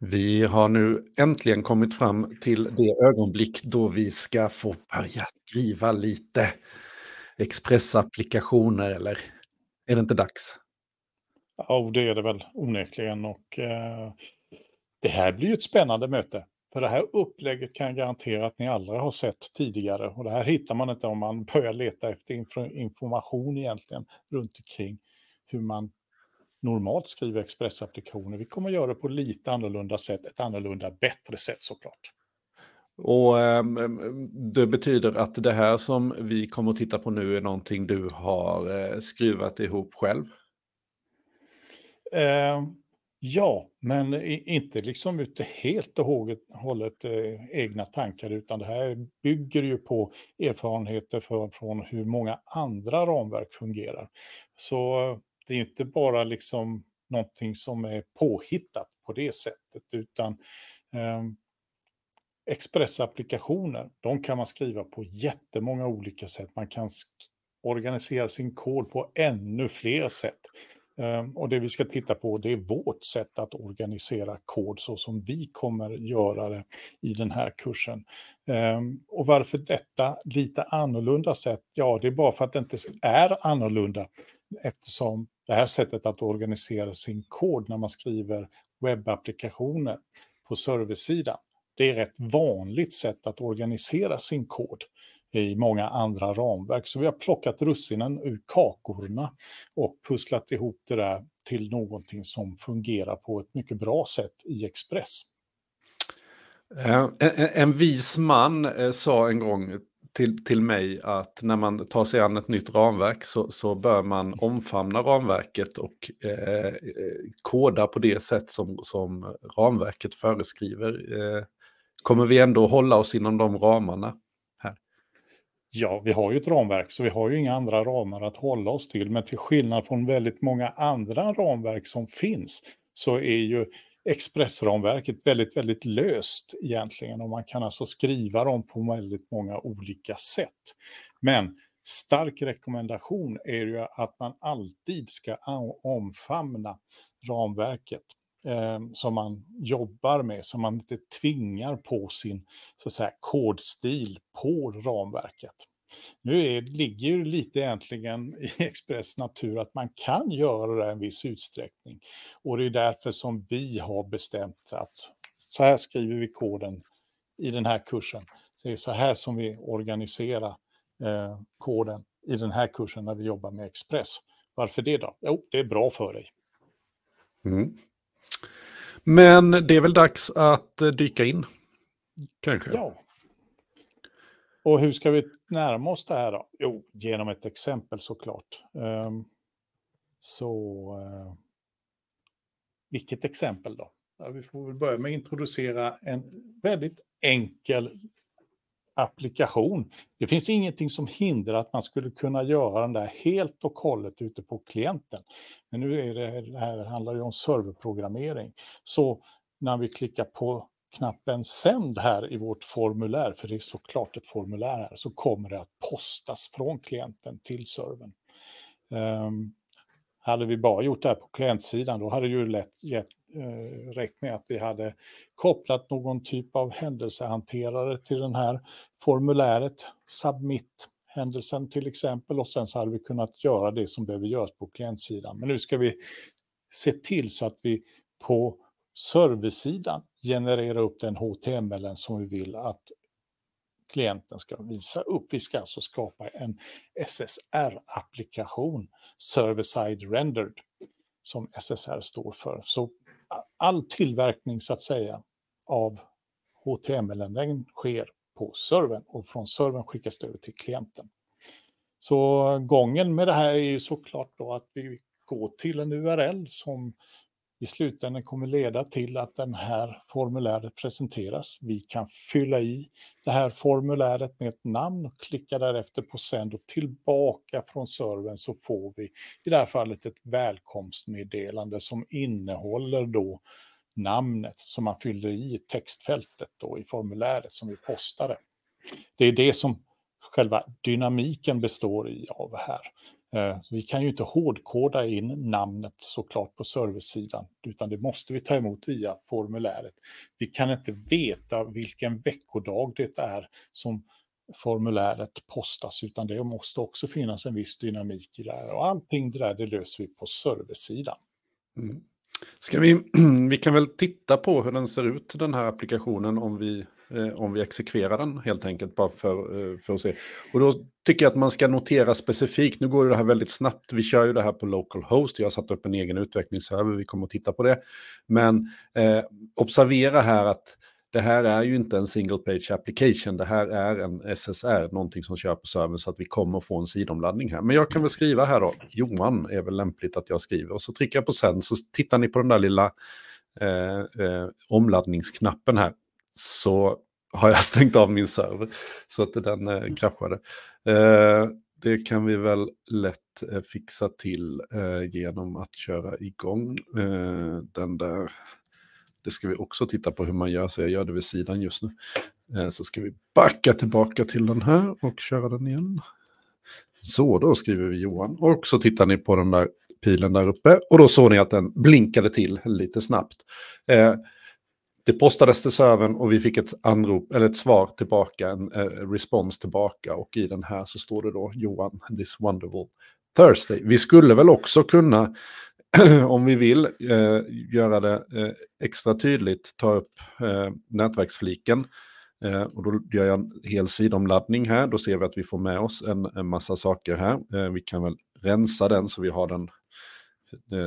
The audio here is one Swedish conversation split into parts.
Vi har nu äntligen kommit fram till det ögonblick då vi ska få börja skriva lite Express-applikationer, eller är det inte dags? Ja, det är det väl onekligen. Och, eh, det här blir ju ett spännande möte. För det här upplägget kan jag garantera att ni aldrig har sett tidigare. Och det här hittar man inte om man börjar leta efter information egentligen runt omkring hur man normalt skriver Express-applikationer. Vi kommer att göra det på lite annorlunda sätt, ett annorlunda bättre sätt såklart. Och ehm, ehm, det betyder att det här som vi kommer att titta på nu är någonting du har eh, skruvat ihop själv? Ehm, ja, men inte liksom ute helt och hållet eh, egna tankar, utan det här bygger ju på erfarenheter från hur många andra ramverk fungerar. Så det är inte bara liksom någonting som är påhittat på det sättet, utan eh, Express-applikationer, de kan man skriva på jättemånga olika sätt. Man kan organisera sin kod på ännu fler sätt. Ehm, och det vi ska titta på det är vårt sätt att organisera kod så som vi kommer göra det i den här kursen. Ehm, och varför detta lite annorlunda sätt? Ja, det är bara för att det inte är annorlunda eftersom det här sättet att organisera sin kod när man skriver webbapplikationer på serversidan. Det är ett vanligt sätt att organisera sin kod i många andra ramverk. Så vi har plockat russinen ur kakorna och pusslat ihop det där till någonting som fungerar på ett mycket bra sätt i Express. Eh, en vis man eh, sa en gång till, till mig att när man tar sig an ett nytt ramverk så, så bör man omfamna ramverket och eh, eh, koda på det sätt som, som ramverket föreskriver. Eh, kommer vi ändå hålla oss inom de ramarna? här? Ja, vi har ju ett ramverk, så vi har ju inga andra ramar att hålla oss till. Men till skillnad från väldigt många andra ramverk som finns så är ju Expressramverket väldigt, väldigt löst egentligen och man kan alltså skriva dem på väldigt många olika sätt. Men stark rekommendation är ju att man alltid ska omfamna ramverket eh, som man jobbar med, som man inte tvingar på sin så att säga, kodstil på ramverket. Nu är, ligger ju lite egentligen i Express natur att man kan göra det en viss utsträckning. Och det är därför som vi har bestämt att så här skriver vi koden i den här kursen. det är så här som vi organiserar eh, koden i den här kursen när vi jobbar med Express. Varför det då? Jo, det är bra för dig. Mm. Men det är väl dags att eh, dyka in? Kanske. Ja, och hur ska vi närma oss det här då? Jo, genom ett exempel såklart. Um, så uh, vilket exempel då? Vi får väl börja med att introducera en väldigt enkel applikation. Det finns ingenting som hindrar att man skulle kunna göra den där helt och hållet ute på klienten. Men nu är det, det här handlar ju om serverprogrammering. Så när vi klickar på knappen sänd här i vårt formulär, för det är såklart ett formulär här, så kommer det att postas från klienten till servern. Um, hade vi bara gjort det här på klientsidan, då hade det ju lätt gett, eh, räckt med att vi hade kopplat någon typ av händelsehanterare till den här formuläret, submit händelsen till exempel, och sen så hade vi kunnat göra det som behöver göras på klientsidan. Men nu ska vi se till så att vi på servicesidan generera upp den HTML som vi vill att klienten ska visa upp. Vi ska alltså skapa en SSR-applikation, server-side rendered, som SSR står för. Så all tillverkning så att säga av HTML-anläggningen sker på servern och från servern skickas det över till klienten. Så gången med det här är ju såklart då att vi går till en URL som i slutändan kommer leda till att den här formuläret presenteras. Vi kan fylla i det här formuläret med ett namn och klicka därefter på sänd och tillbaka från servern så får vi i det här fallet ett välkomstmeddelande som innehåller då namnet som man fyller i textfältet då i formuläret som vi postade. Det är det som själva dynamiken består i av här. Eh, vi kan ju inte hårdkoda in namnet såklart på servicesidan, utan det måste vi ta emot via formuläret. Vi kan inte veta vilken veckodag det är som formuläret postas, utan det måste också finnas en viss dynamik i det här. Och allting det där, det löser vi på servicesidan. Mm. Ska vi, vi kan väl titta på hur den ser ut, den här applikationen, om vi Eh, om vi exekverar den helt enkelt, bara för, eh, för att se. Och då tycker jag att man ska notera specifikt, nu går det här väldigt snabbt, vi kör ju det här på localhost, jag har satt upp en egen utvecklingsserver, vi kommer att titta på det. Men eh, observera här att det här är ju inte en single page application, det här är en SSR, någonting som kör på servern, så att vi kommer få en sidomladdning här. Men jag kan väl skriva här då, Johan är väl lämpligt att jag skriver, och så trycker jag på sen, så tittar ni på den där lilla eh, eh, omladdningsknappen här så har jag stängt av min server så att den eh, mm. kraschade. Eh, det kan vi väl lätt eh, fixa till eh, genom att köra igång eh, den där. Det ska vi också titta på hur man gör, så jag gör det vid sidan just nu. Eh, så ska vi backa tillbaka till den här och köra den igen. Så, då skriver vi Johan. Och så tittar ni på den där pilen där uppe. Och då såg ni att den blinkade till lite snabbt. Det postades till servern och vi fick ett, anrop, eller ett svar tillbaka, en uh, respons tillbaka. Och i den här så står det då Johan, this wonderful Thursday. Vi skulle väl också kunna, om vi vill, eh, göra det eh, extra tydligt, ta upp eh, nätverksfliken. Eh, och då gör jag en hel sidomladdning här, då ser vi att vi får med oss en, en massa saker här. Eh, vi kan väl rensa den så vi har den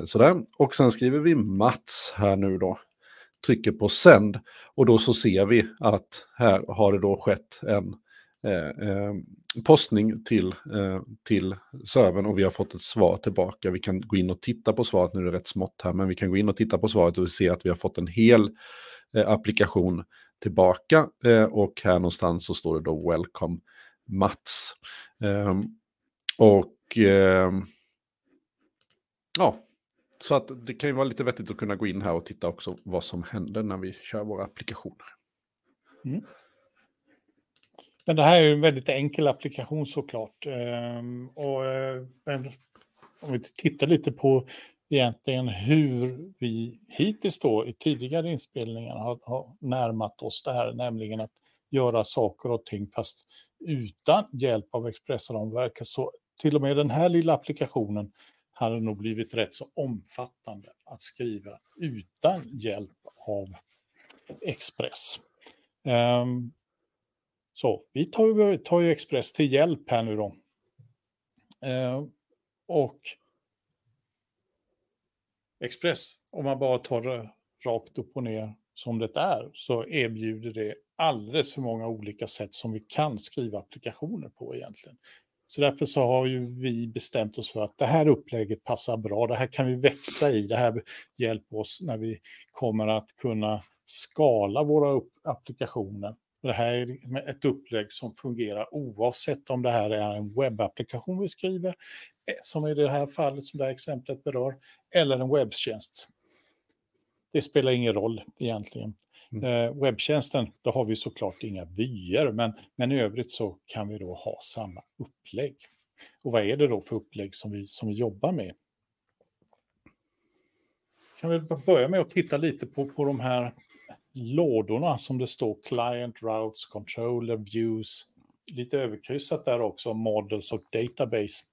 sådär. Och sen skriver vi Mats här nu då trycker på sänd och då så ser vi att här har det då skett en eh, eh, postning till, eh, till servern och vi har fått ett svar tillbaka. Vi kan gå in och titta på svaret, nu är det rätt smått här, men vi kan gå in och titta på svaret och se att vi har fått en hel eh, applikation tillbaka eh, och här någonstans så står det då Welcome Mats. Ehm, och ehm, ja, så att det kan ju vara lite vettigt att kunna gå in här och titta också vad som händer när vi kör våra applikationer. Mm. Men det här är ju en väldigt enkel applikation såklart. Ehm, och, eh, om vi tittar lite på egentligen hur vi hittills då i tidigare inspelningar har, har närmat oss det här, nämligen att göra saker och ting fast utan hjälp av expressramverket. Så till och med den här lilla applikationen hade nog blivit rätt så omfattande att skriva utan hjälp av Express. Um, så vi tar, tar ju Express till hjälp här nu då. Uh, och Express, om man bara tar det rakt upp och ner som det är, så erbjuder det alldeles för många olika sätt som vi kan skriva applikationer på egentligen. Så därför så har ju vi bestämt oss för att det här upplägget passar bra, det här kan vi växa i, det här hjälper oss när vi kommer att kunna skala våra applikationer. Det här är ett upplägg som fungerar oavsett om det här är en webbapplikation vi skriver, eh, som i det här fallet som det här exemplet berör, eller en webbtjänst det spelar ingen roll egentligen. Mm. Eh, webbtjänsten, då har vi såklart inga vyer, men, men i övrigt så kan vi då ha samma upplägg. Och vad är det då för upplägg som vi, som vi jobbar med? Kan vi börja med att titta lite på, på de här lådorna som det står client, routes, controller, views, lite överkryssat där också, models och database.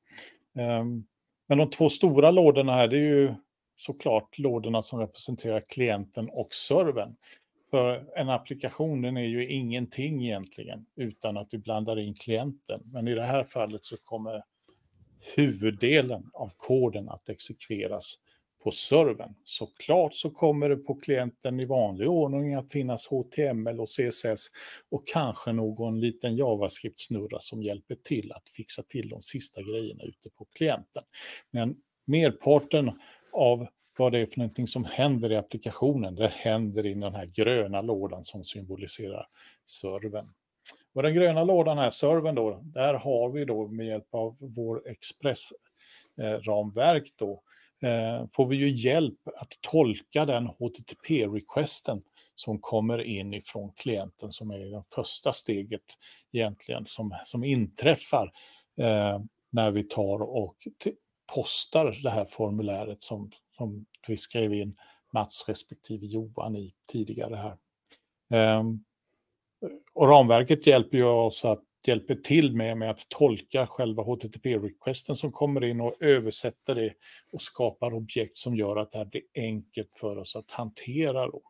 Um, men de två stora lådorna här, det är ju såklart lådorna som representerar klienten och servern. För en applikation den är ju ingenting egentligen utan att du blandar in klienten. Men i det här fallet så kommer huvuddelen av koden att exekveras på servern. Såklart så kommer det på klienten i vanlig ordning att finnas HTML och CSS och kanske någon liten JavaScript-snurra som hjälper till att fixa till de sista grejerna ute på klienten. Men merparten av vad det är för någonting som händer i applikationen. Det händer i den här gröna lådan som symboliserar servern. Och den gröna lådan här, servern då, där har vi då med hjälp av vår Express-ramverk då, eh, får vi ju hjälp att tolka den HTTP-requesten som kommer in ifrån klienten som är det första steget egentligen som, som inträffar eh, när vi tar och postar det här formuläret som, som vi skrev in Mats respektive Johan i tidigare här. Ehm, och ramverket hjälper ju oss att hjälper till med, med att tolka själva HTTP-requesten som kommer in och översätter det och skapar objekt som gör att det här blir enkelt för oss att hantera. Då.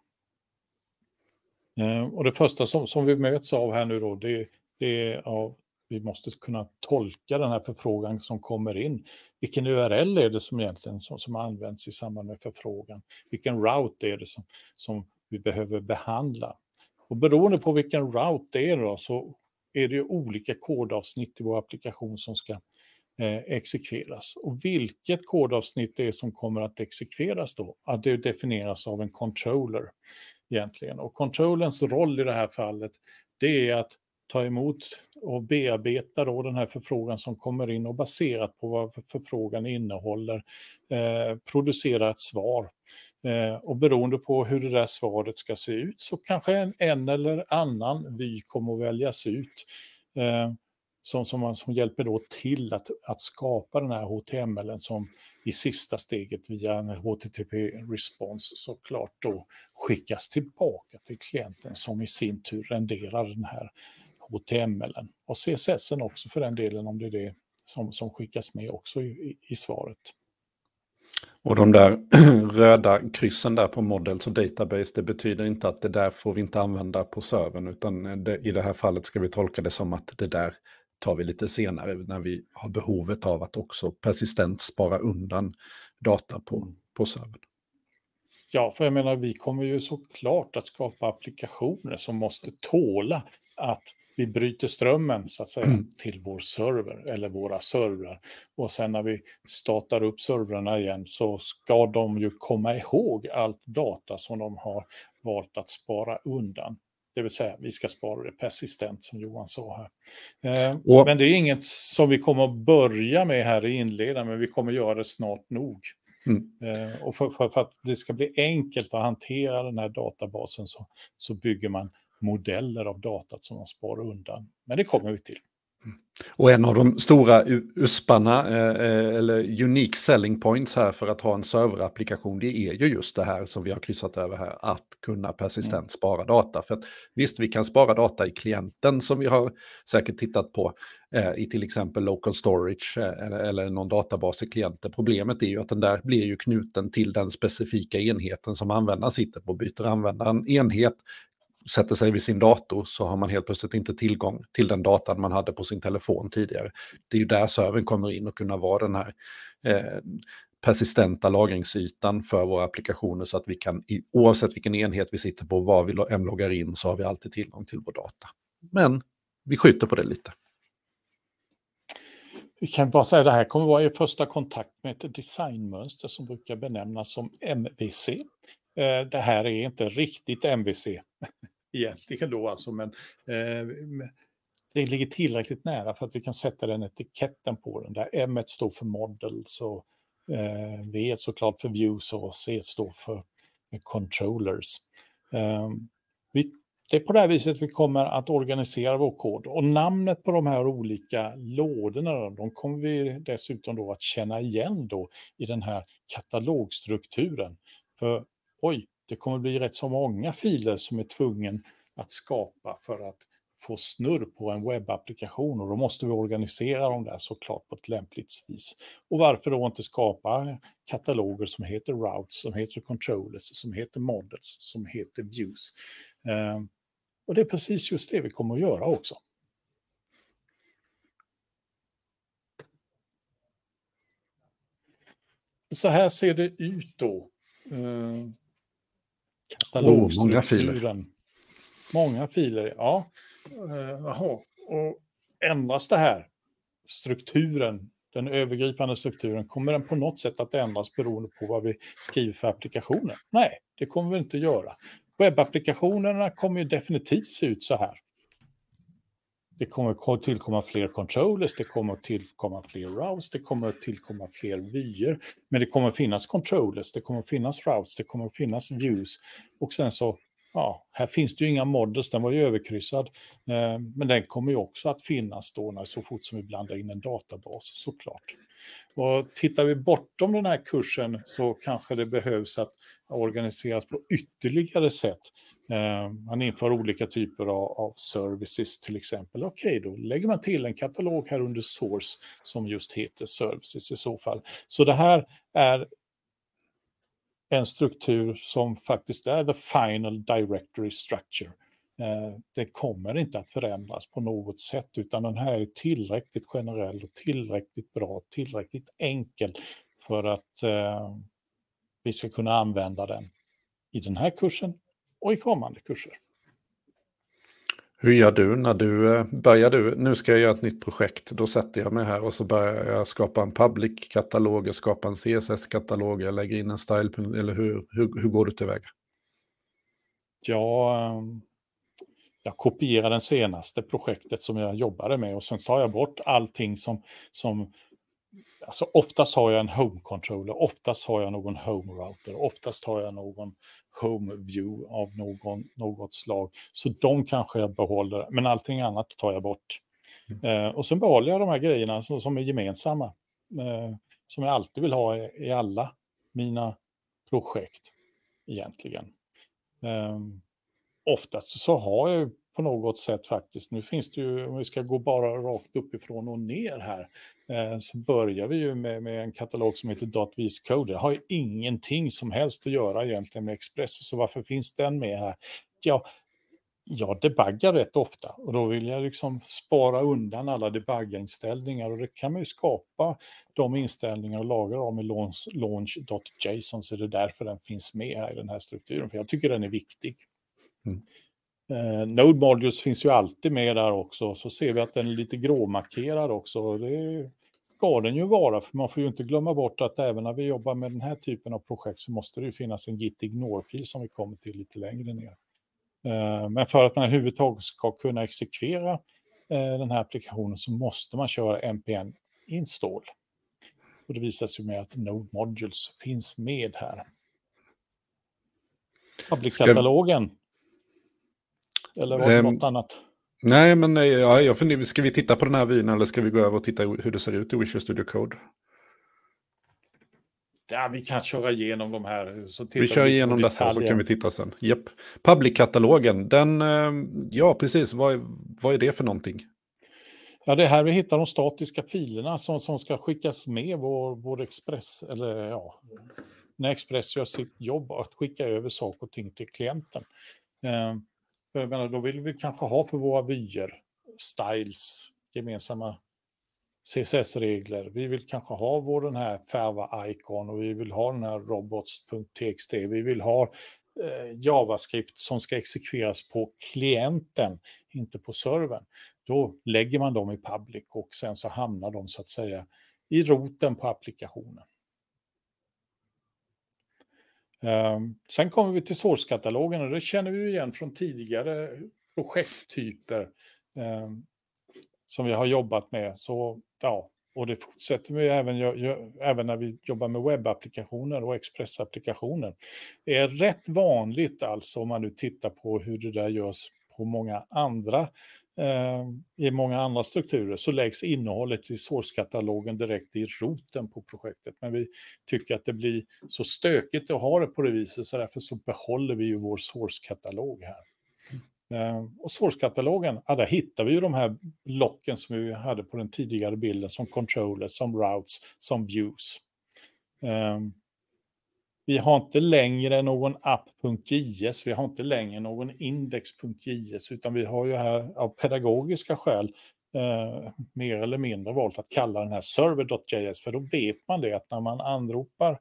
Ehm, och det första som, som vi möts av här nu då, det, det är av vi måste kunna tolka den här förfrågan som kommer in. Vilken URL är det som egentligen som, som används i samband med förfrågan? Vilken route är det som, som vi behöver behandla? Och beroende på vilken route det är då, så är det ju olika kodavsnitt i vår applikation som ska eh, exekveras. Och vilket kodavsnitt det är som kommer att exekveras då, att det definieras av en controller egentligen. Och controllerns roll i det här fallet, det är att ta emot och bearbeta då den här förfrågan som kommer in och baserat på vad förfrågan innehåller eh, producera ett svar. Eh, och beroende på hur det där svaret ska se ut så kanske en, en eller annan vy kommer att väljas ut eh, som, som, som hjälper då till att, att skapa den här HTML som i sista steget via en HTTP-respons såklart då skickas tillbaka till klienten som i sin tur renderar den här HTML och CSS också för den delen om det är det som, som skickas med också i, i svaret. Och de där röda kryssen där på Models och Database, det betyder inte att det där får vi inte använda på servern, utan det, i det här fallet ska vi tolka det som att det där tar vi lite senare när vi har behovet av att också persistent spara undan data på, på servern. Ja, för jag menar, vi kommer ju såklart att skapa applikationer som måste tåla att vi bryter strömmen så att säga mm. till vår server eller våra servrar. Och sen när vi startar upp servrarna igen så ska de ju komma ihåg allt data som de har valt att spara undan. Det vill säga, vi ska spara det persistent som Johan sa här. Eh, och, men det är inget som vi kommer att börja med här i inledningen, men vi kommer göra det snart nog. Mm. Eh, och för, för, för, att det ska bli enkelt att hantera den här databasen så, så bygger man modeller av datat som man sparar undan. Men det kommer vi till. Mm. Och en av de stora USParna, eh, eh, eller unique selling points här för att ha en serverapplikation, det är ju just det här som vi har kryssat över här, att kunna persistent mm. spara data. För att, visst, vi kan spara data i klienten som vi har säkert tittat på, eh, i till exempel local storage eller, någon databas i klienten. Problemet är ju att den där blir ju knuten till den specifika enheten som användaren sitter på. Byter användaren enhet sätter sig vid sin dator så har man helt plötsligt inte tillgång till den datan man hade på sin telefon tidigare. Det är ju där servern kommer in och kunna vara den här eh, persistenta lagringsytan för våra applikationer så att vi kan, oavsett vilken enhet vi sitter på, var vi än loggar in, så har vi alltid tillgång till vår data. Men vi skjuter på det lite. Vi kan bara säga att det här kommer vara er första kontakt med ett designmönster som brukar benämnas som MVC. Eh, det här är inte riktigt MVC, egentligen då alltså, men eh, det ligger tillräckligt nära för att vi kan sätta den etiketten på den. Där M står för model, så eh, V såklart för views och C står för controllers. Eh, vi, det är på det här viset vi kommer att organisera vår kod och namnet på de här olika lådorna de kommer vi dessutom då att känna igen då i den här katalogstrukturen. För oj, det kommer bli rätt så många filer som är tvungen att skapa för att få snurr på en webbapplikation och då måste vi organisera dem där såklart på ett lämpligt vis. Och varför då inte skapa kataloger som heter routes, som heter controllers, som heter models, som heter views. Eh, och det är precis just det vi kommer att göra också. Så här ser det ut då. Eh, Katalogstrukturen. Oh, många filer. Många filer, ja. jaha, eh, och ändras det här, strukturen, den övergripande strukturen, kommer den på något sätt att ändras beroende på vad vi skriver för applikationer? Nej, det kommer vi inte att göra. Webbapplikationerna kommer ju definitivt se ut så här det kommer tillkomma fler controllers, det kommer tillkomma fler routes, det kommer tillkomma fler vyer. Men det kommer finnas controllers, det kommer finnas routes, det kommer finnas views. Och sen så, ja, här finns det ju inga models, den var ju överkryssad. Eh, men den kommer ju också att finnas då när, så fort som vi blandar in en databas såklart. Och tittar vi bortom den här kursen så kanske det behövs att organiseras på ytterligare sätt. Eh, man inför olika typer av, av services till exempel. Okej, okay, då lägger man till en katalog här under source som just heter services i så fall. Så det här är en struktur som faktiskt är the final directory structure. Eh, det kommer inte att förändras på något sätt utan den här är tillräckligt generell och tillräckligt bra, tillräckligt enkel för att eh, vi ska kunna använda den i den här kursen och i kommande kurser. Hur gör du när du eh, börjar du, nu ska jag göra ett nytt projekt, då sätter jag mig här och så börjar jag skapa en public-katalog, jag skapar en CSS-katalog, jag lägger in en style, eller hur, hur, hur går du tillväga? Ja, ehm, jag kopierar det senaste projektet som jag jobbade med och sen tar jag bort allting som, som Alltså oftast har jag en home controller, oftast har jag någon home router, oftast har jag någon home view av någon, något slag. Så de kanske jag behåller, men allting annat tar jag bort. Mm. Eh, och sen behåller jag de här grejerna som, som är gemensamma, eh, som jag alltid vill ha i, i alla mina projekt egentligen. Eh, oftast så har jag på något sätt faktiskt. Nu finns det ju, om vi ska gå bara rakt uppifrån och ner här, eh, så börjar vi ju med, med en katalog som heter Datvis Code. Det har ju ingenting som helst att göra egentligen med Express, så varför finns den med här? Ja, jag debuggar rätt ofta och då vill jag liksom spara undan alla debagginställningar och det kan man ju skapa de inställningar och lagra dem i launch.json så är det därför den finns med här i den här strukturen, för jag tycker den är viktig. Mm. Eh, Node Modules finns ju alltid med där också. Så ser vi att den är lite gråmarkerad också. Det ska den ju vara, för man får ju inte glömma bort att även när vi jobbar med den här typen av projekt så måste det ju finnas en git ignore-fil som vi kommer till lite längre ner. Eh, men för att man överhuvudtaget ska kunna exekvera eh, den här applikationen så måste man köra NPN install. Och det visar sig med att Node Modules finns med här. Public-katalogen. Eller var det um, något annat? Nej, men eh, ja, jag funderar, ska vi titta på den här vyn eller ska vi gå över och titta hur det ser ut i Wisher Studio Code? Ja, vi kan köra igenom de här. vi kör igenom dessa så kan vi titta sen. Japp. Yep. Public-katalogen, den, ehm, ja precis, vad, vad är det för någonting? Ja, det är här vi hittar de statiska filerna som, som ska skickas med vår, vår Express, eller ja, när Express gör sitt jobb att skicka över saker och ting till klienten. Eh, för jag menar, då vill vi kanske ha för våra vyer, styles, gemensamma CSS-regler. Vi vill kanske ha vår den här färva ikon och vi vill ha den här robots.txt. Vi vill ha eh, JavaScript som ska exekveras på klienten, inte på servern. Då lägger man dem i public och sen så hamnar de så att säga i roten på applikationen. Ehm, sen kommer vi till source-katalogen och det känner vi igen från tidigare projekttyper ehm, som vi har jobbat med. Så, ja, och det fortsätter vi även, även när vi jobbar med webbapplikationer och expressapplikationer. Det är rätt vanligt alltså om man nu tittar på hur det där görs på många andra eh, i många andra strukturer så läggs innehållet i sourcekatalogen direkt i roten på projektet. Men vi tycker att det blir så stökigt att ha det på det viset så därför så behåller vi ju vår sourcekatalog här. Eh, och sourcekatalogen, ja, där hittar vi ju de här blocken som vi hade på den tidigare bilden som controllers, som routes, som views. Ehm, vi har inte längre någon app.js, vi har inte längre någon index.js, utan vi har ju här av pedagogiska skäl eh, mer eller mindre valt att kalla den här server.js, för då vet man det att när man anropar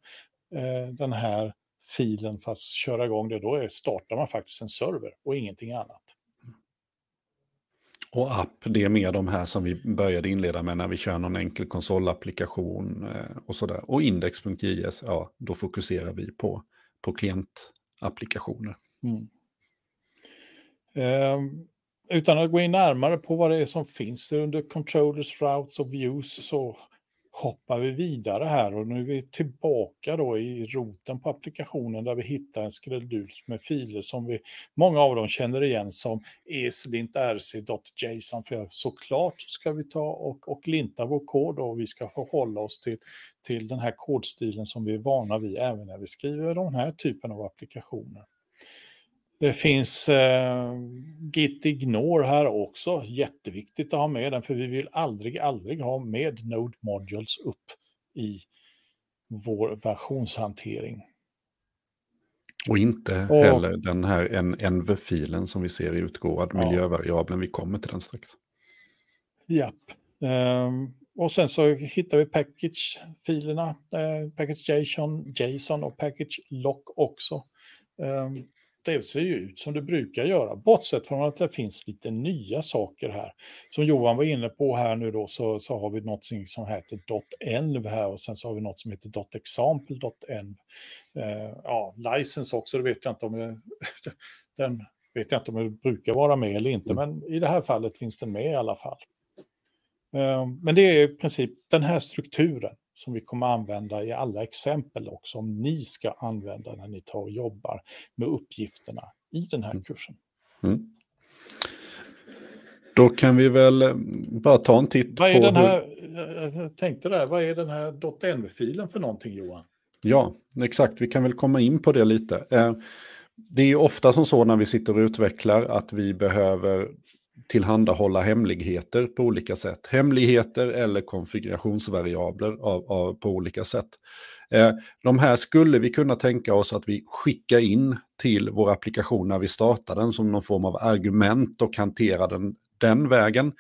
eh, den här filen för att köra igång det, då är, startar man faktiskt en server och ingenting annat. Och app, det är mer de här som vi började inleda med när vi kör någon enkel konsolapplikation eh, och sådär. Och index.js, ja, då fokuserar vi på, på klientapplikationer. Mm. Eh, utan att gå in närmare på vad det är som finns under controllers, routes och views så hoppar vi vidare här och nu är vi tillbaka då i roten på applikationen där vi hittar en skräddus med filer som vi, många av dem känner igen som eslint.rc.json. För såklart ska vi ta och, och linta vår kod och vi ska förhålla oss till, till den här kodstilen som vi är vana vid även när vi skriver den här typen av applikationer. Det finns eh, Git Ignore här också, jätteviktigt att ha med den för vi vill aldrig, aldrig ha med Node Modules upp i vår versionshantering. Och inte och, heller den här nv filen som vi ser i utgåvad ja. miljövariabeln, vi kommer till den strax. Japp. Um, och sen så hittar vi package-filerna, eh, package JSON, JSON och package lock också. Um, det ser ju ut som det brukar göra, bortsett från att det finns lite nya saker här. Som Johan var inne på här nu då så, så har vi något som heter .env här och sen så har vi något som heter .example.env. Eh, ja, license också, det vet jag inte om jag, den vet jag inte om det brukar vara med eller inte, mm. men i det här fallet finns den med i alla fall. Eh, men det är i princip den här strukturen som vi kommer använda i alla exempel också, som ni ska använda när ni tar och jobbar med uppgifterna i den här mm. kursen. Mm. Då kan vi väl eh, bara ta en titt vad är på... Den här, hur... Jag eh, eh, tänkte där, vad är den här .env-filen för någonting Johan? Ja, exakt, vi kan väl komma in på det lite. Det är ofta som så när vi sitter och utvecklar att vi behöver tillhandahålla hemligheter på olika sätt. Hemligheter eller konfigurationsvariabler av, av, på olika sätt. Eh, de här skulle vi kunna tänka oss att vi skickar in till vår applikation när vi startar den som någon form av argument och hantera den den vägen.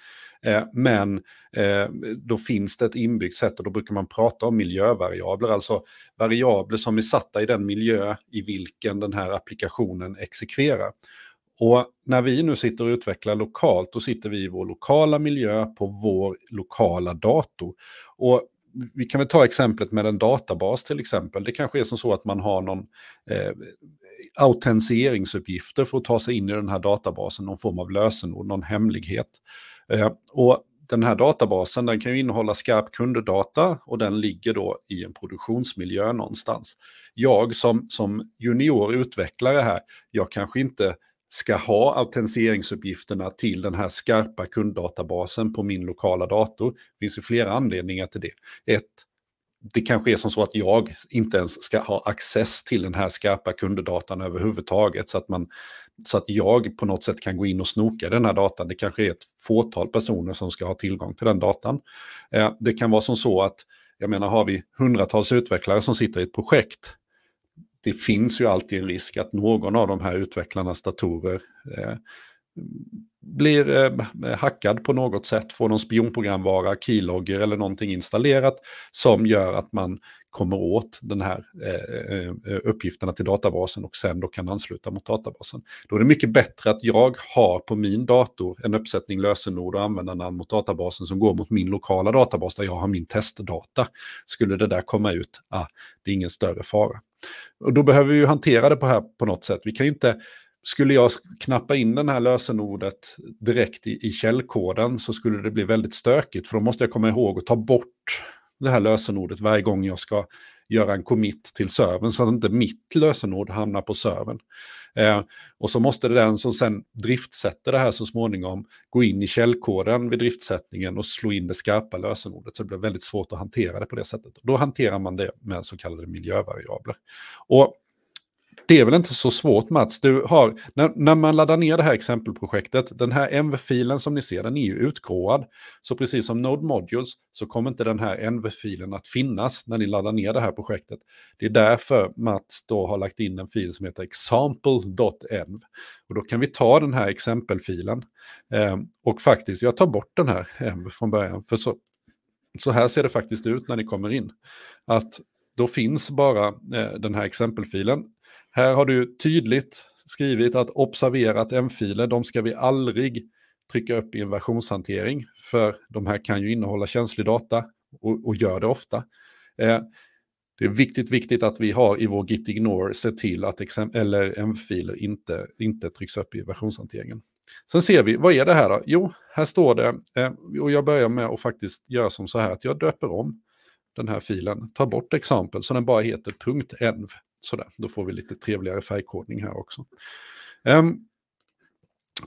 Eh, men eh, då finns det ett inbyggt sätt och då brukar man prata om miljövariabler, alltså variabler som är satta i den miljö i vilken den här applikationen exekverar. Och när vi nu sitter och utvecklar lokalt, då sitter vi i vår lokala miljö på vår lokala dator. Och vi kan väl ta exemplet med en databas till exempel. Det kanske är som så att man har någon eh, autentieringsuppgifter för att ta sig in i den här databasen, någon form av lösenord, någon hemlighet. Eh, och den här databasen den kan innehålla skarp kunddata och den ligger då i en produktionsmiljö någonstans. Jag som, som junior utvecklare här, jag kanske inte ska ha autentiseringsuppgifterna till den här skarpa kunddatabasen på min lokala dator. Det finns ju flera anledningar till det. Ett, det kanske är som så att jag inte ens ska ha access till den här skarpa kunddatan överhuvudtaget. Så att, man, så att jag på något sätt kan gå in och snoka den här datan. Det kanske är ett fåtal personer som ska ha tillgång till den datan. Eh, det kan vara som så att, jag menar, har vi hundratals utvecklare som sitter i ett projekt det finns ju alltid en risk att någon av de här utvecklarnas datorer eh, blir eh, hackad på något sätt, får någon spionprogramvara, keylogger eller någonting installerat som gör att man kommer åt den här eh, eh, uppgifterna till databasen och sen då kan ansluta mot databasen. Då är det mycket bättre att jag har på min dator en uppsättning lösenord och användarnamn mot databasen som går mot min lokala databas där jag har min testdata. Skulle det där komma ut, ah, det är ingen större fara. Och då behöver vi ju hantera det på, här på något sätt. Vi kan inte, skulle jag knappa in den här lösenordet direkt i, i källkoden så skulle det bli väldigt stökigt, för då måste jag komma ihåg att ta bort det här lösenordet varje gång jag ska göra en commit till servern så att inte mitt lösenord hamnar på servern. Eh, och så måste den som sen driftsätter det här så småningom gå in i källkoden vid driftsättningen och slå in det skarpa lösenordet. Så det blir väldigt svårt att hantera det på det sättet. Då hanterar man det med så kallade miljövariabler. Och det är väl inte så svårt Mats. Du har, när, när, man laddar ner det här exempelprojektet, den här env-filen som ni ser, den är ju utgråad. Så precis som Node Modules så kommer inte den här nv filen att finnas när ni laddar ner det här projektet. Det är därför Mats då har lagt in en fil som heter example.env. Och då kan vi ta den här exempelfilen eh, och faktiskt, jag tar bort den här env från början, för så, så här ser det faktiskt ut när ni kommer in. Att då finns bara eh, den här exempelfilen här har du tydligt skrivit att observera att M-filer, de ska vi aldrig trycka upp i en versionshantering, för de här kan ju innehålla känslig data och, och gör det ofta. Eh, det är viktigt, viktigt att vi har i vår git ignore se till att eller M-filer inte, inte trycks upp i versionshanteringen. Sen ser vi, vad är det här då? Jo, här står det, eh, och jag börjar med att faktiskt göra som så här att jag döper om den här filen, tar bort exempel så den bara heter .env Sådär, då får vi lite trevligare färgkodning här också. Um,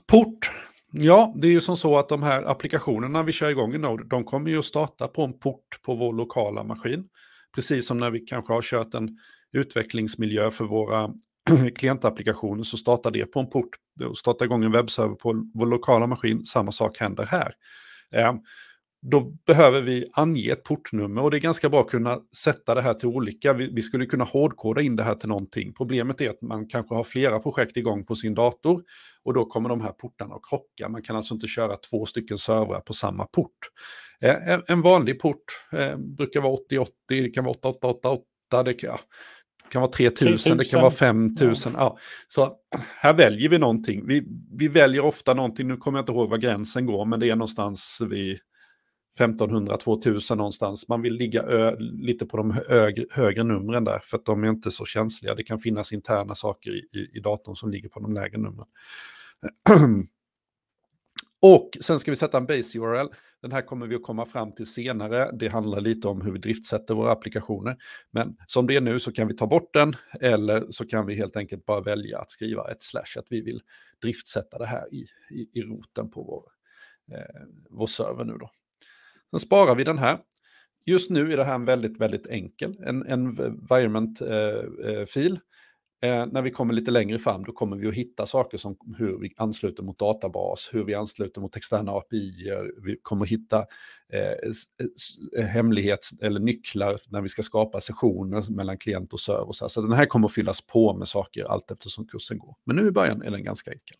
port. Ja, det är ju som så att de här applikationerna vi kör igång i Node, de kommer ju att starta på en port på vår lokala maskin. Precis som när vi kanske har kört en utvecklingsmiljö för våra klientapplikationer så startar det på en port. Startar igång en webbserver på vår lokala maskin, samma sak händer här. Ehm, då behöver vi ange ett portnummer och det är ganska bra att kunna sätta det här till olika. Vi, vi, skulle kunna hårdkoda in det här till någonting. Problemet är att man kanske har flera projekt igång på sin dator och då kommer de här portarna att krocka. Man kan alltså inte köra två stycken servrar på samma port. Eh, en vanlig port eh, brukar vara 8080, det kan vara 8888, det kan, ja, det kan vara 3000, det kan vara 5000. Ja. ja. Så här väljer vi någonting. Vi, vi väljer ofta någonting, nu kommer jag inte ihåg var gränsen går, men det är någonstans vi... 1500-2000 någonstans. Man vill ligga lite på de högre, högre numren där för att de är inte så känsliga. Det kan finnas interna saker i, i, i datorn som ligger på de lägre numren. Och sen ska vi sätta en base URL. Den här kommer vi att komma fram till senare. Det handlar lite om hur vi driftsätter våra applikationer. Men som det är nu så kan vi ta bort den eller så kan vi helt enkelt bara välja att skriva ett slash att vi vill driftsätta det här i, i, i roten på vår, eh, vår server nu då. Sen sparar vi den här. Just nu är det här en väldigt, väldigt enkel, en, environment-fil. Eh, eh, eh, när vi kommer lite längre fram då kommer vi att hitta saker som hur vi ansluter mot databas, hur vi ansluter mot externa API, vi kommer att hitta eh, hemlighets eller nycklar när vi ska skapa sessioner mellan klient och server. Så, så den här kommer att fyllas på med saker allt eftersom kursen går. Men nu i början är den ganska enkel.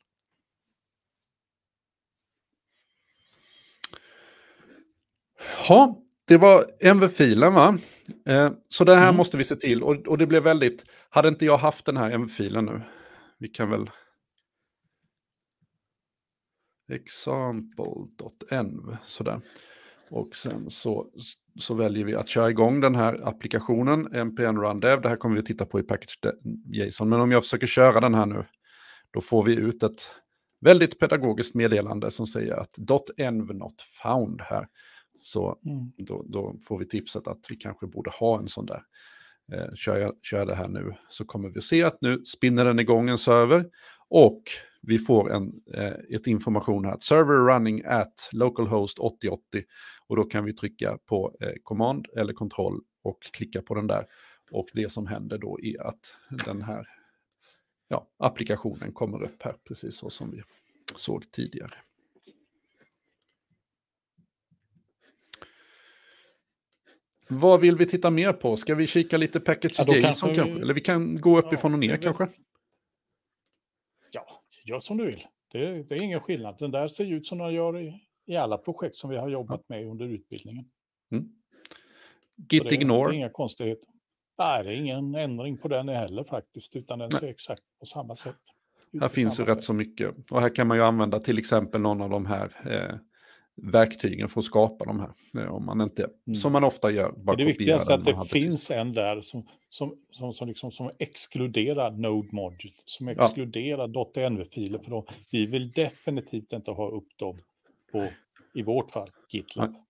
Jaha, det var MV-filen va? Eh, så det här mm. måste vi se till. Och, och, det blev väldigt, hade inte jag haft den här MV-filen nu, vi kan väl... Example.env, sådär. Och sen så, så väljer vi att köra igång den här applikationen, MPN Rundev. Det här kommer vi att titta på i package.json. Men om jag försöker köra den här nu, då får vi ut ett väldigt pedagogiskt meddelande som säger att .env not found här. Så mm. då, då, får vi tipset att vi kanske borde ha en sån där. Eh, kör, jag, kör jag det här nu så kommer vi se att nu spinner den igång en server och vi får en eh, ett information här, server running at localhost 8080 och då kan vi trycka på eh, command eller kontroll och klicka på den där. Och det som händer då är att den här ja, applikationen kommer upp här, precis så som vi såg tidigare. Vad vill vi titta mer på? Ska vi kika lite package ja, Jason kanske, vi... Eller vi kan gå uppifrån ja, och ner kanske? Ja, gör som du vill. Det, det, är ingen skillnad. Den där ser ut som den gör i, i alla projekt som vi har jobbat med under utbildningen. Mm. Git det, ignore. Det är inga konstigheter. Nej, det är ingen ändring på den heller faktiskt, utan den Nej. ser exakt på samma sätt. Här finns ju rätt sätt. så mycket. Och här kan man ju använda till exempel någon av de här eh, verktygen för att skapa de här. Eh, om man inte, mm. Som man ofta gör. Bara det viktigaste är att det finns precis. en där som, som, som, som, liksom, som exkluderar Node Modules, som exkluderar ja. .env-filer. För då, vi vill definitivt inte ha upp dem på, i vårt fall, GitLab. Ja.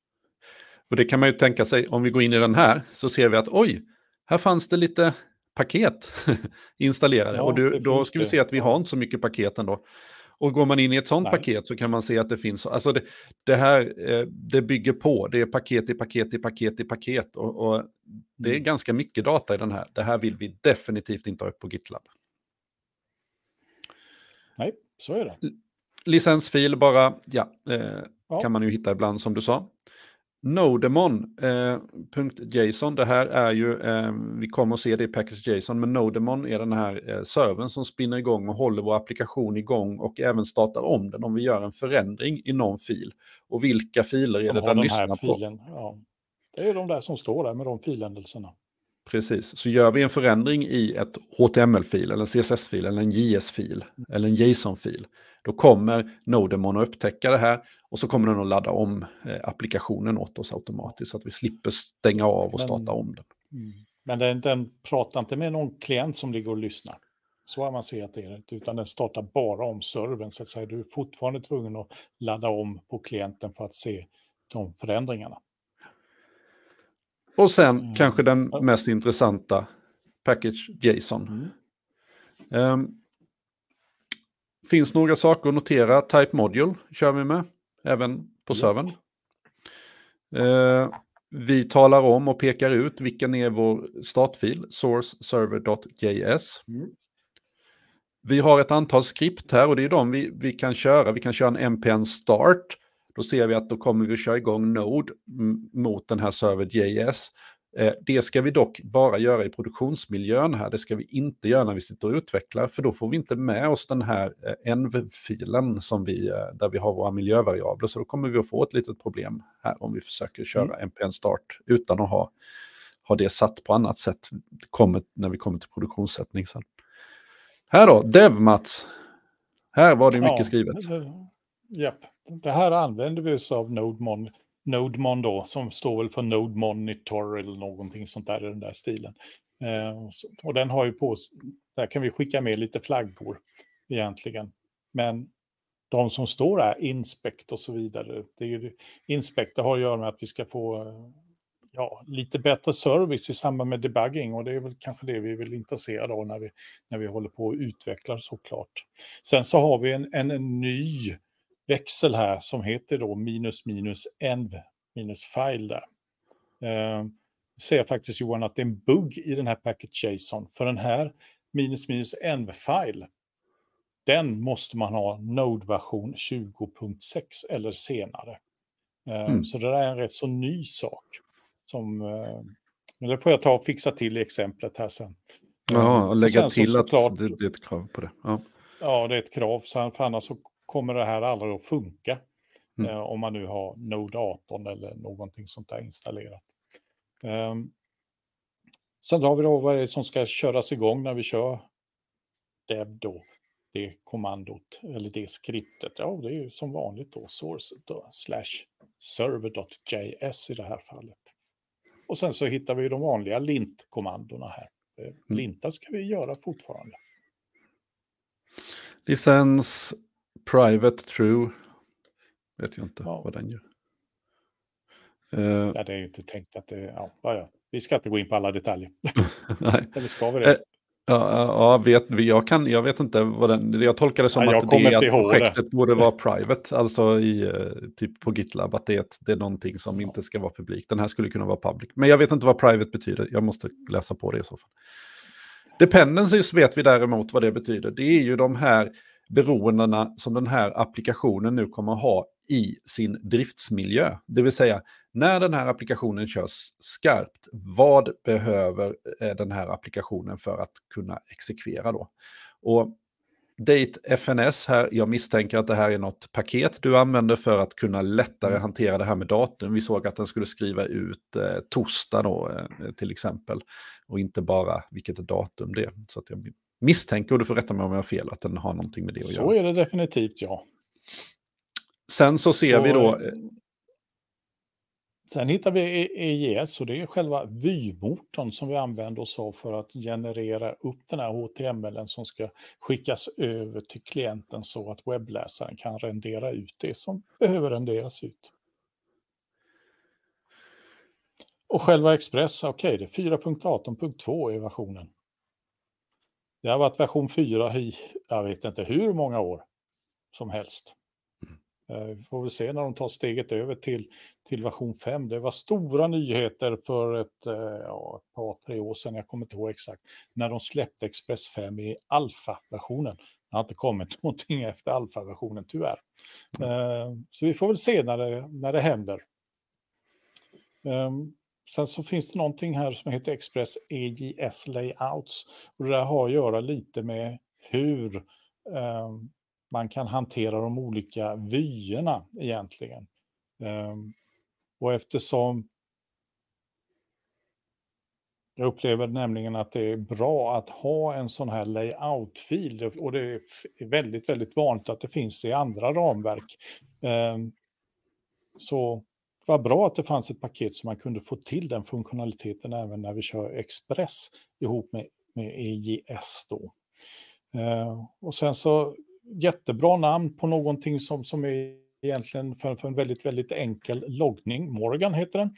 Och det kan man ju tänka sig, om vi går in i den här så ser vi att oj, här fanns det lite paket installerade. Ja, och du, då ska det. vi se att vi har inte så mycket paket ändå. Och går man in i ett sånt Nej. paket så kan man se att det finns, alltså det, det här, eh, det bygger på, det är paket i paket i paket i paket och, och det är mm. ganska mycket data i den här. Det här vill vi definitivt inte ha upp på GitLab. Nej, så är det. Licensfil bara, ja, eh, ja. kan man ju hitta ibland som du sa. Nodemon.json, eh, det här är ju, eh, vi kommer att se det i package.json, men Nodemon är den här eh, servern som spinner igång och håller vår applikation igång och även startar om den om vi gör en förändring i någon fil. Och vilka filer är de det den, den lyssnar på? Ja. Det är de där som står där med de filändelserna. Precis, så gör vi en förändring i ett HTML-fil, eller en CSS-fil, eller en JS-fil, eller en JSON-fil, då kommer Nodemon att upptäcka det här och så kommer den att ladda om eh, applikationen åt oss automatiskt så att vi slipper stänga av och starta om den. Mm. Men den, den, pratar inte med någon klient som ligger och lyssnar. Så avancerat är det utan den startar bara om servern. Så att säga. Du är fortfarande tvungen att ladda om på klienten för att se de förändringarna. Och sen mm. kanske den mest intressanta, package JSON. Mm. Um, finns några saker att notera. Type module kör vi med, även på yep. servern. Uh, vi talar om och pekar ut vilken är vår startfil, sourceserver.js. Mm. Vi har ett antal skript här och det är de vi, vi kan köra. Vi kan köra en MPN start då ser vi att då kommer vi köra igång Node mot den här JS. Eh, det ska vi dock bara göra i produktionsmiljön här. Det ska vi inte göra när vi sitter och utvecklar, för då får vi inte med oss den här env-filen eh, vi, eh, där vi har våra miljövariabler. Så då kommer vi att få ett litet problem här om vi försöker mm. köra mm. NPN Start utan att ha, ha det satt på annat sätt när vi kommer till produktionssättning sen. Här då, DevMats. Här var det mycket ja, skrivet. Japp. Det här använder vi oss av NodeMon, NodeMon då, som står väl för Node Monitor eller någonting sånt där i den där stilen. Eh, och den har ju på, där kan vi skicka med lite flaggor egentligen. Men de som står här, Inspect och så vidare, det är ju, det har att göra med att vi ska få eh, ja, lite bättre service i samband med debugging och det är väl kanske det vi vill intressera intresserade av när vi, när vi håller på att utveckla såklart. Sen så har vi en, en, en ny växel här som heter då minus minus env minus file där. Eh, ser faktiskt Johan att det är en bugg i den här packet JSON för den här minus minus env-file den måste man ha Node-version 20.6 eller senare. Eh, mm. Så det där är en rätt så ny sak. Som, eh, men det får jag ta och fixa till i exemplet här sen. Ja, och lägga och till så att såklart, det, det, är ett krav på det. Ja, ja det är ett krav, för annars så kommer det här aldrig att funka. Mm. Eh, om man nu har Node 18 eller någonting sånt där installerat. Eh, sen har vi då vad det är som ska köras igång när vi kör dev då. Det kommandot eller det skriptet. Ja, det är ju som vanligt då source då, slash server.js i det här fallet. Och sen så hittar vi de vanliga lint-kommandona här. Eh, mm. Linta ska vi göra fortfarande. Licens Private True. Vet jag inte ja. vad den gör. Uh, ja, det är ju inte tänkt att det... Ja, ja, Vi ska inte gå in på alla detaljer. Eh, nej. Eller ska vi det? Uh, ja, vet, jag, kan, jag vet inte vad den... Jag tolkar det som ja, att, det, är att projektet det. borde vara private, alltså i, eh, typ på GitLab, att det är, det är någonting som inte ska vara publikt. Den här skulle kunna vara public. Men jag vet inte vad private betyder, jag måste läsa på det i så fall. Dependencies vet vi däremot vad det betyder. Det är ju de här beroendena som den här applikationen nu kommer att ha i sin driftsmiljö. Det vill säga, när den här applikationen körs skarpt, vad behöver eh, den här applikationen för att kunna exekvera då? Och Date FNS här, jag misstänker att det här är något paket du använder för att kunna lättare mm. hantera det här med datum. Vi såg att den skulle skriva ut eh, torsdag då, eh, till exempel, och inte bara vilket datum det är. Så att jag misstänker, och du får rätta mig om jag har fel, att den har någonting med det att så göra. Så är det definitivt, ja. Sen så ser och, vi då... Eh, sen hittar vi EIS e och det är själva vymotorn som vi använder oss av för att generera upp den här HTML som ska skickas över till klienten så att webbläsaren kan rendera ut det som behöver renderas ut. Och själva Express, okej, okay, det är 4.18.2 i versionen. Det har varit version 4 i, jag vet inte hur många år som helst. Mm. Eh, vi får väl se när de tar steget över till, till version 5. Det var stora nyheter för ett, eh, ja, ett par, tre år sedan, jag kommer inte ihåg exakt, när de släppte Express 5 i alfa-versionen. Det har inte kommit någonting efter alfa-versionen tyvärr. Mm. Eh, så vi får väl se när det, när det händer. Ehm, Sen så finns det någonting här som heter Express EJS Layouts. Och det där har att göra lite med hur eh, man kan hantera de olika vyerna egentligen. Eh, och eftersom jag upplever nämligen att det är bra att ha en sån här layout-fil och det är väldigt, väldigt vanligt att det finns i andra ramverk. Eh, så var bra att det fanns ett paket så man kunde få till den funktionaliteten även när vi kör Express ihop med, med EJS. Då. Eh, och sen så jättebra namn på någonting som, som är egentligen för, för en väldigt, väldigt enkel loggning. Morgan heter den.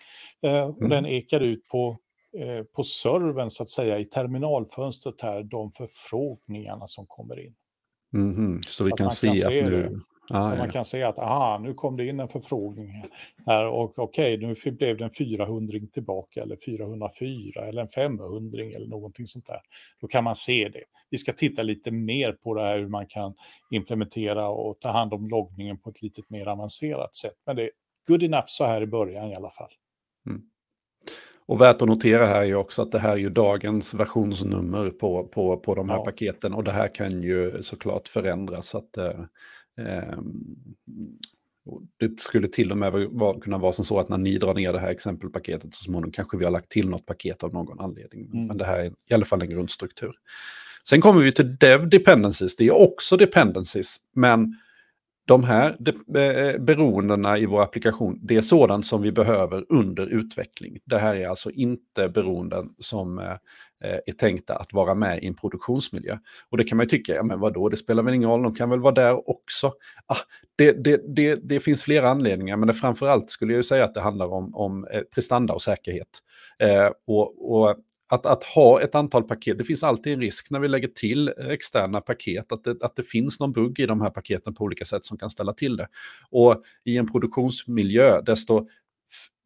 Eh, och mm. Den ekar ut på, eh, på servern så att säga i terminalfönstret här, de förfrågningarna som kommer in. Mm -hmm. så, så, vi kan, kan se att nu, Ah, så ja. man kan se att aha, nu kom det in en förfrågning här och okej, okay, nu blev det en 400 tillbaka eller 404 eller en 500 eller någonting sånt där. Då kan man se det. Vi ska titta lite mer på det här hur man kan implementera och ta hand om loggningen på ett lite mer avancerat sätt. Men det är good enough så här i början i alla fall. Mm. Och värt att notera här är också att det här är ju dagens versionsnummer på, på, på de här ja. paketen och det här kan ju såklart förändras. Så att, eh, Ehm, det skulle till och med kunna vara som så att när ni drar ner det här exempelpaketet så småningom kanske vi har lagt till något paket av någon anledning. Mm. Men det här är i alla fall en grundstruktur. Sen kommer vi till dev dependencies. Det är också dependencies, men de här de, eh, beroendena i vår applikation, det är sådant som vi behöver under utveckling. Det här är alltså inte beroenden som eh, Eh, är tänkta att vara med i en produktionsmiljö. Och det kan man ju tycka, ja men vadå, det spelar väl ingen roll, de kan väl vara där också. Ah, det, det, det, det finns flera anledningar, men framför allt skulle jag ju säga att det handlar om, om eh, prestanda och säkerhet. Eh, och, och att, att, ha ett antal paket, det finns alltid en risk när vi lägger till externa paket, att det, att det finns någon bugg i de här paketen på olika sätt som kan ställa till det. Och i en produktionsmiljö, desto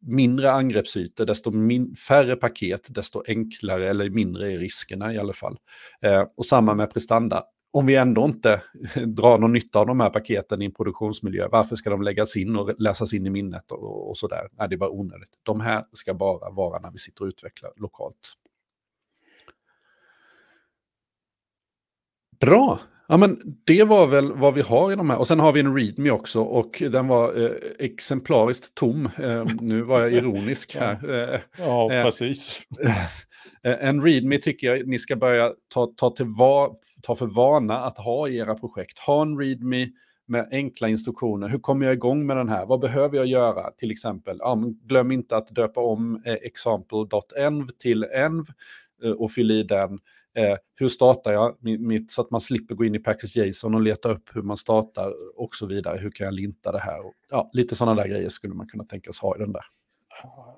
mindre angreppsytor, desto min färre paket, desto enklare eller mindre är riskerna i alla fall. Eh, och samma med prestanda. Om vi ändå inte drar någon nytta av de här paketen i en produktionsmiljö, varför ska de läggas in och läsas in i minnet och, och sådär? Nej, det är bara onödigt. De här ska bara vara när vi sitter och utvecklar lokalt. Bra, Ja, men det var väl vad vi har i de här. Och sen har vi en readme också och den var eh, exemplariskt tom. Eh, nu var jag ironisk här. Eh, ja, eh, precis. Eh, en readme tycker jag ni ska börja ta, ta, till va, ta för vana att ha i era projekt. Ha en readme med enkla instruktioner. Hur kommer jag igång med den här? Vad behöver jag göra? Till exempel, ja, glöm inte att döpa om eh, example.env till env och fyll i den. Eh, hur startar jag mitt, så att man slipper gå in i package.json och leta upp hur man startar och så vidare. Hur kan jag linta det här? Och, ja, lite sådana där grejer skulle man kunna tänkas ha i den där.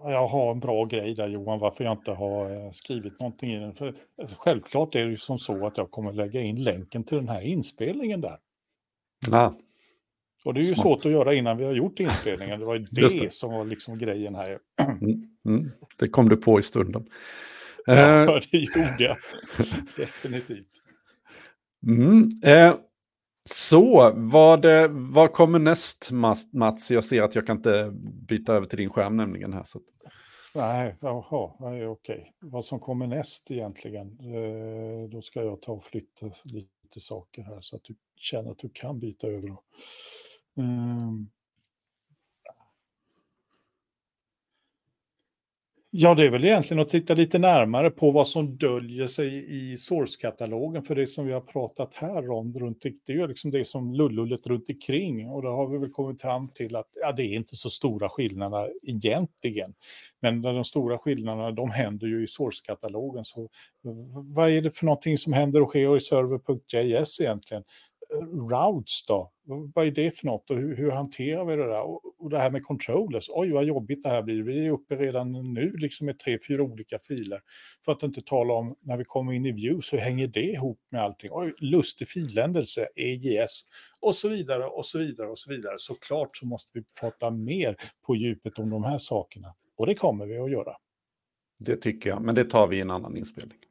Jag har en bra grej där Johan, varför jag inte har eh, skrivit någonting i den. För eh, självklart är det ju som så att jag kommer lägga in länken till den här inspelningen där. Ja. Och det är ju Smart. svårt att göra innan vi har gjort inspelningen. Det var ju det, det. som var liksom grejen här. Mm. Mm. Det kom du på i stunden. Ja, eh. det gjorde jag. Definitivt. Mm, eh, så, vad, eh, vad kommer näst Mats? Jag ser att jag kan inte byta över till din skärm nämligen här. Så. Nej, jaha, nej, okej. Vad som kommer näst egentligen, eh, då ska jag ta och flytta lite saker här så att du känner att du kan byta över. Um, Ja, det är väl egentligen att titta lite närmare på vad som döljer sig i source-katalogen. För det som vi har pratat här om runt det är ju liksom det som lullullet runt omkring. Och då har vi väl kommit fram till att ja, det är inte så stora skillnader egentligen. Men de stora skillnaderna, de händer ju i source-katalogen. Så vad är det för någonting som händer och sker i server.js egentligen? routes då? Vad är det för något och hur, hanterar vi det där? Och, och, det här med controllers, oj vad jobbigt det här blir. Vi är uppe redan nu liksom med tre, fyra olika filer. För att inte tala om när vi kommer in i views, hur hänger det ihop med allting? Oj, lustig filändelse, EJS och så vidare och så vidare och så vidare. Såklart så måste vi prata mer på djupet om de här sakerna och det kommer vi att göra. Det tycker jag, men det tar vi i en annan inspelning.